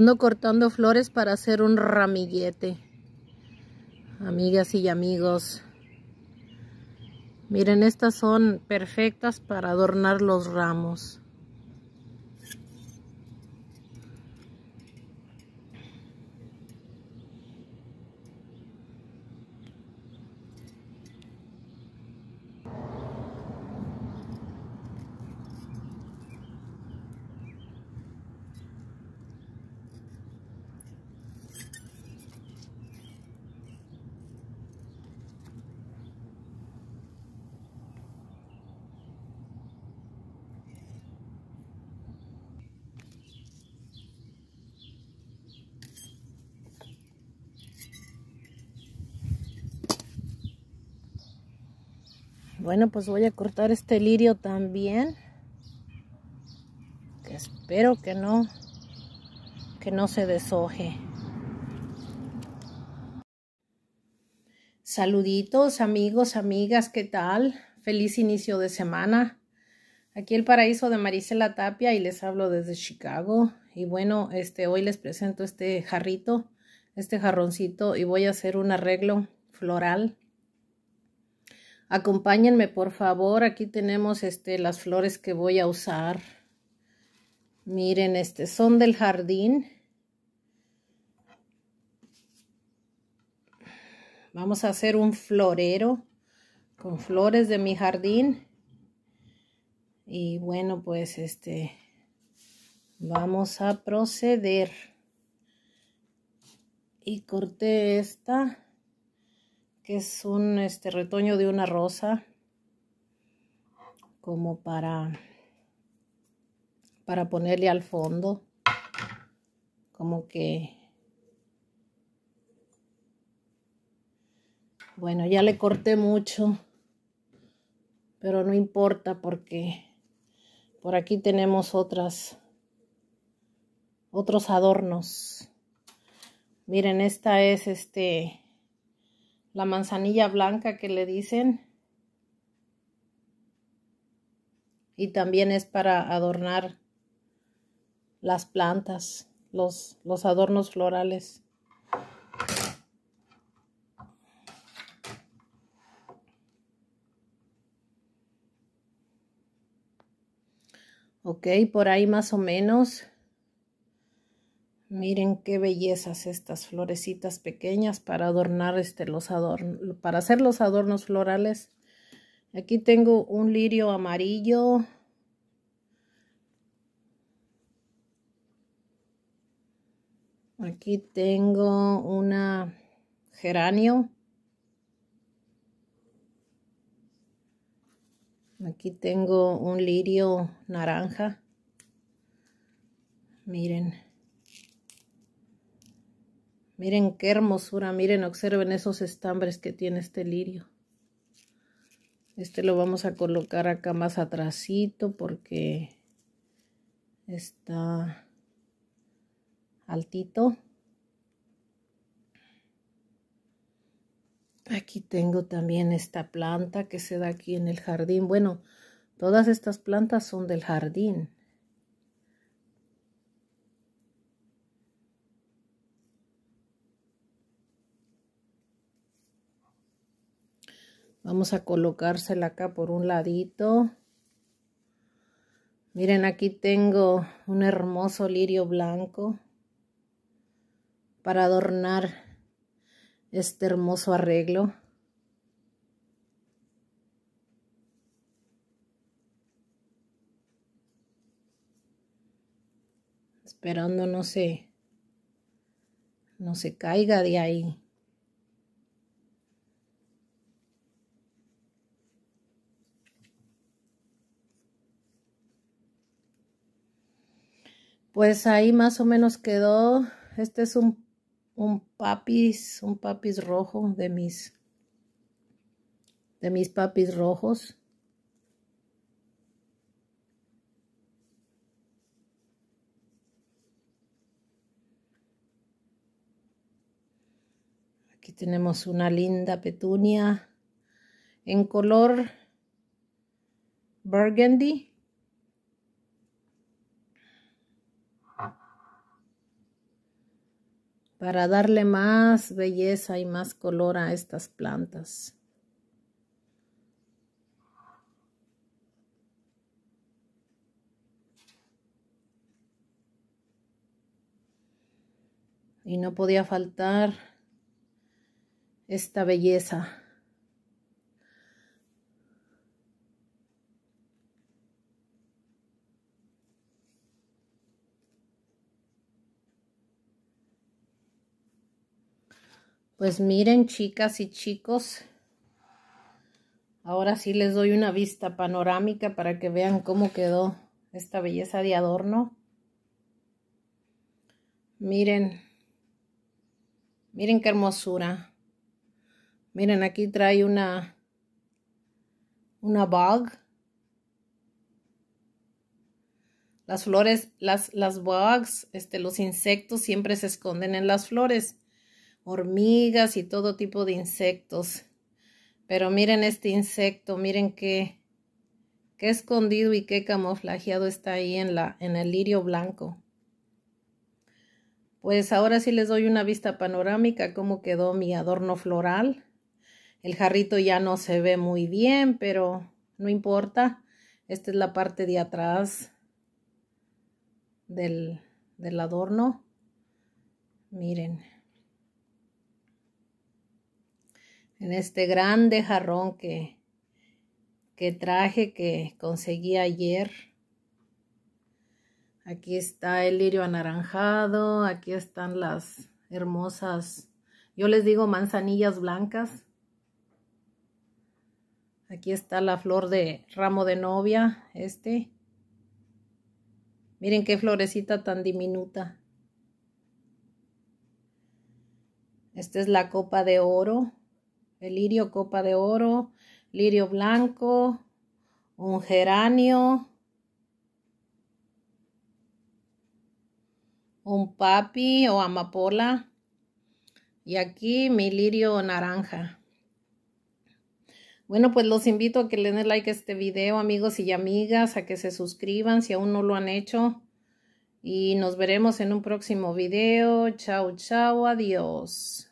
Ando cortando flores para hacer un ramillete. Amigas y amigos. Miren, estas son perfectas para adornar los ramos. Bueno, pues voy a cortar este lirio también. Que espero que no, que no se deshoje. Saluditos, amigos, amigas, ¿qué tal? Feliz inicio de semana. Aquí el paraíso de Marisela Tapia y les hablo desde Chicago. Y bueno, este hoy les presento este jarrito, este jarroncito y voy a hacer un arreglo floral Acompáñenme, por favor. Aquí tenemos este, las flores que voy a usar. Miren, este, son del jardín. Vamos a hacer un florero con flores de mi jardín. Y bueno, pues este, vamos a proceder. Y corté esta que es un este, retoño de una rosa, como para, para ponerle al fondo, como que... Bueno, ya le corté mucho, pero no importa porque por aquí tenemos otras, otros adornos. Miren, esta es este la manzanilla blanca que le dicen. Y también es para adornar las plantas, los, los adornos florales. Ok, por ahí más o menos. Miren qué bellezas estas florecitas pequeñas para adornar este, los adornos, para hacer los adornos florales. Aquí tengo un lirio amarillo. Aquí tengo una geranio. Aquí tengo un lirio naranja. Miren. Miren qué hermosura, miren, observen esos estambres que tiene este lirio. Este lo vamos a colocar acá más atrasito porque está altito. Aquí tengo también esta planta que se da aquí en el jardín. Bueno, todas estas plantas son del jardín. Vamos a colocársela acá por un ladito. Miren, aquí tengo un hermoso lirio blanco para adornar este hermoso arreglo. Esperando no se, no se caiga de ahí. Pues ahí más o menos quedó. Este es un, un papis, un papis rojo de mis, de mis papis rojos. Aquí tenemos una linda petunia en color burgundy. para darle más belleza y más color a estas plantas. Y no podía faltar esta belleza Pues miren, chicas y chicos, ahora sí les doy una vista panorámica para que vean cómo quedó esta belleza de adorno. Miren, miren qué hermosura. Miren, aquí trae una, una bug. Las flores, las, las bugs, este, los insectos siempre se esconden en las flores hormigas y todo tipo de insectos. Pero miren este insecto, miren qué, qué escondido y qué camuflajeado está ahí en, la, en el lirio blanco. Pues ahora sí les doy una vista panorámica cómo quedó mi adorno floral. El jarrito ya no se ve muy bien, pero no importa. Esta es la parte de atrás del, del adorno. Miren. en este grande jarrón que, traje que conseguí ayer. Aquí está el lirio anaranjado, aquí están las hermosas, yo les digo manzanillas blancas. Aquí está la flor de ramo de novia, este. Miren qué florecita tan diminuta. Esta es la copa de oro el lirio copa de oro, lirio blanco, un geranio, un papi o amapola y aquí mi lirio naranja. Bueno, pues los invito a que le den like a este video, amigos y amigas, a que se suscriban si aún no lo han hecho. Y nos veremos en un próximo video. Chao, chao, adiós.